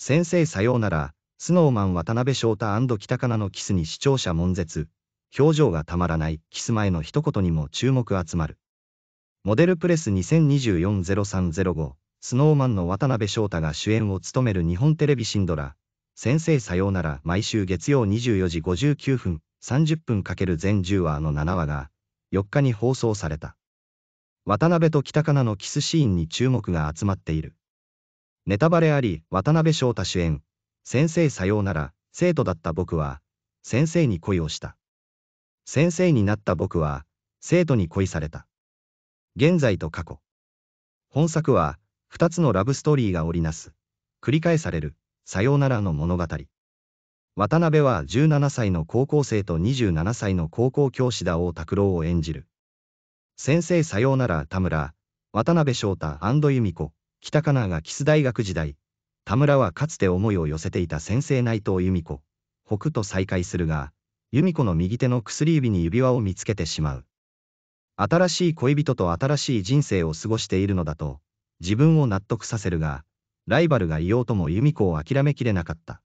先生さようなら、スノーマン渡辺翔太北かなのキスに視聴者悶絶。表情がたまらない、キス前の一言にも注目集まる。モデルプレス2024-0305、スノーマンの渡辺翔太が主演を務める日本テレビシンドラ、先生さようなら毎週月曜24時59分、30分かける全10話の7話が、4日に放送された。渡辺と北かなのキスシーンに注目が集まっている。ネタバレあり、渡辺翔太主演、先生さようなら、生徒だった僕は、先生に恋をした。先生になった僕は、生徒に恋された。現在と過去。本作は、二つのラブストーリーが織りなす、繰り返される、さようならの物語。渡辺は17歳の高校生と27歳の高校教師だ王拓郎を演じる。先生さようなら田村、渡辺翔太由美子、北カナーがキス大学時代、田村はかつて思いを寄せていた先生内藤由美子、北と再会するが、由美子の右手の薬指に指輪を見つけてしまう。新しい恋人と新しい人生を過ごしているのだと、自分を納得させるが、ライバルがいようとも由美子を諦めきれなかった。